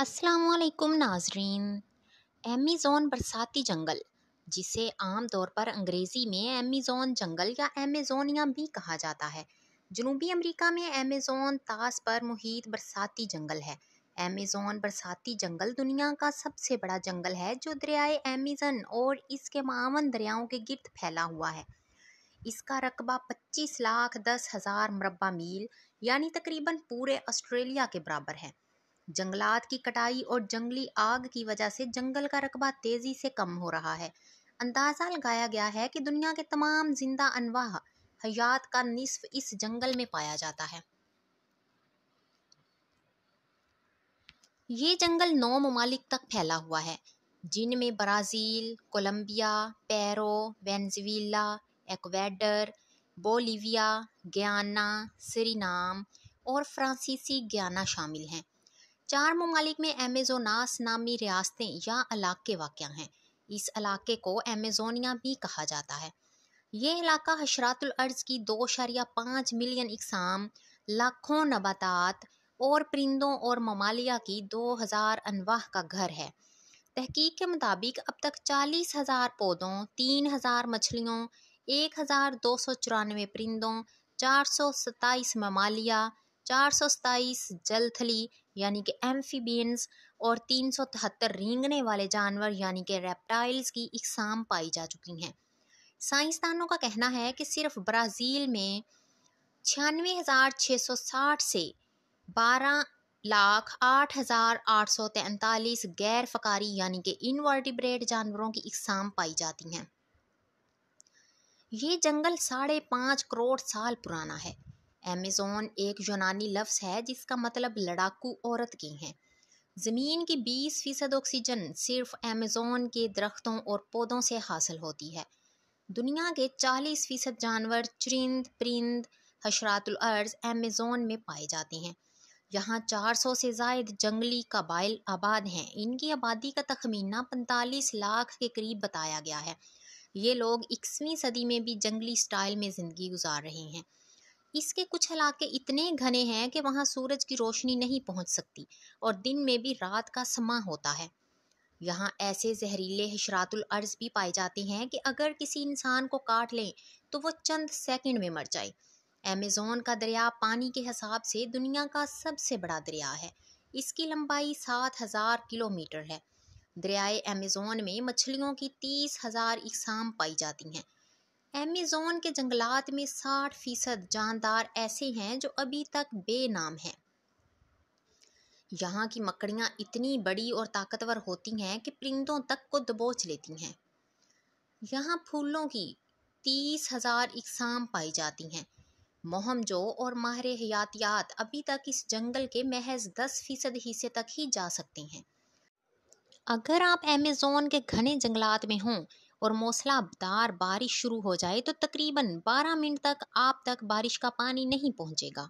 असलकुम नाजरीन एमीज़ोन बरसाती जंगल जिसे आम तौर पर अंग्रेज़ी में एमीज़ोन जंगल या एमेज़ोनिया भी कहा जाता है जनूबी अमेरिका में एमेज़ोन तास पर मुहित बरसाती जंगल है एमेज़ोन बरसाती जंगल दुनिया का सबसे बड़ा जंगल है जो दरियाए एमेज़न और इसके मावन दरियाओं के गिरद फैला हुआ है इसका रकबा पच्चीस लाख दस हज़ार मरबा मील यानी तकरीबन पूरे ऑस्ट्रेलिया के बराबर है जंगलात की कटाई और जंगली आग की वजह से जंगल का रकबा तेजी से कम हो रहा है अंदाज़ा लगाया गया है कि दुनिया के तमाम जिंदा अनवाह हयात का निसफ इस जंगल में पाया जाता है ये जंगल नौ ममालिक तक फैला हुआ है जिनमें Brazil Colombia Peru Venezuela Ecuador Bolivia Guyana Suriname और फ्रांसीसी गयाना शामिल हैं चार ममालिक में एमेजोनास नामी रियासतें या इलाके वाक़ हैं इस इलाके को एमेजोनिया भी कहा जाता है ये इलाका हशरातुल अर्ज की दो शरिया पाँच मिलियन इकसाम लाखों नबातात और परिंदों और ममालिया की दो हज़ार अनवाह का घर है तहकीक के मुताबिक अब तक चालीस हज़ार पौधों तीन हज़ार मछलियों एक हज़ार दो सौ चौरानवे परिंदों चार सौ सत्ताईस ममालिया चार सौ सत्ताईस जलथली यानी कि एम्फीबियंस और तीन रेंगने वाले जानवर यानी कि रेप्टाइल्स की इकसाम पाई जा चुकी हैं साइंसदानों का कहना है कि सिर्फ ब्राज़ील में छियानवे हज़ार छः सौ साठ से बारह लाख आठ हज़ार आठ सौ तैंतालीस गैर फकारी यानी कि इनवर्टिब्रेट जानवरों की इकसाम पाई जाती हैं ये जंगल साढ़े पाँच करोड़ साल पुराना है अमेज़ोन एक यूनानी लफ्ज़ है जिसका मतलब लड़ाकू औरत की हैं ज़मीन की 20 फ़ीसद ऑक्सीजन सिर्फ अमेज़ोन के दरख्तों और पौधों से हासिल होती है दुनिया के 40 फ़ीसद जानवर चरिंद परिंद हशरातलर्ज एमेजोन में पाए जाते हैं यहाँ 400 से जायद जंगली कबाइल आबाद हैं इनकी आबादी का तखमीना 45 लाख के करीब बताया गया है ये लोग इक्कीसवीं सदी में भी जंगली स्टाइल में ज़िंदगी गुजार रहे हैं इसके कुछ इलाके इतने घने हैं कि वहाँ सूरज की रोशनी नहीं पहुँच सकती और दिन में भी रात का समा होता है यहाँ ऐसे जहरीले हशरातुल अर्ज भी पाए जाते हैं कि अगर किसी इंसान को काट लें तो वो चंद सेकंड में मर जाए अमेज़ोन का दरिया पानी के हिसाब से दुनिया का सबसे बड़ा दरिया है इसकी लंबाई सात हज़ार किलोमीटर है दरियाए अमेज़ोन में मछलियों की तीस हज़ार इकसाम पाई जाती हैं अमेज़ोन के जंगलात में साठ फीसद जानदार ऐसे हैं जो अभी तक बेनाम हैं यहाँ की मकड़ियाँ इतनी बड़ी और ताकतवर होती हैं कि परिंदों तक को दबोच लेती हैं यहाँ फूलों की तीस हज़ार इकसाम पाई जाती हैं मोहमजो और माहर हयातियात अभी तक इस जंगल के महज दस फीसद हिस्से तक ही जा सकते हैं अगर आप एमेजोन के घने जंगलात में हों और मौसलाधार बारिश शुरू हो जाए तो तकरीबन 12 मिनट तक आप तक बारिश का पानी नहीं पहुंचेगा